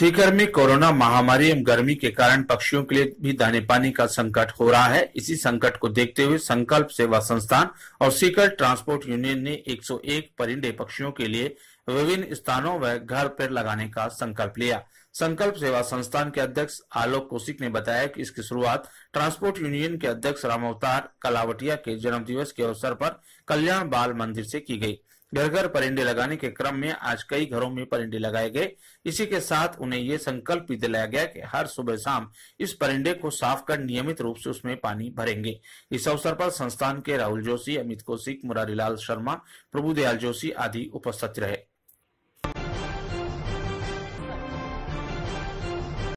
सीकर में कोरोना महामारी एवं गर्मी के कारण पक्षियों के लिए भी दाने पानी का संकट हो रहा है इसी संकट को देखते हुए संकल्प सेवा संस्थान और सीकर ट्रांसपोर्ट यूनियन ने 101 परिंदे पक्षियों के लिए विभिन्न स्थानों व घर पर लगाने का संकल्प लिया संकल्प सेवा संस्थान के अध्यक्ष आलोक कौशिक ने बताया कि इसकी शुरुआत ट्रांसपोर्ट यूनियन के अध्यक्ष रामअवतार कलावटिया के जन्मदिवस के अवसर पर कल्याण बाल मंदिर से की गई घर घर परिंडे लगाने के क्रम में आज कई घरों में परिंडे लगाए गए इसी के साथ उन्हें ये संकल्प भी दिलाया गया कि हर सुबह शाम इस परिंडे को साफ कर नियमित रूप से उसमें पानी भरेंगे इस अवसर पर संस्थान के राहुल जोशी अमित कौशिक मुरारीलाल शर्मा प्रभुदयाल जोशी आदि उपस्थित रहे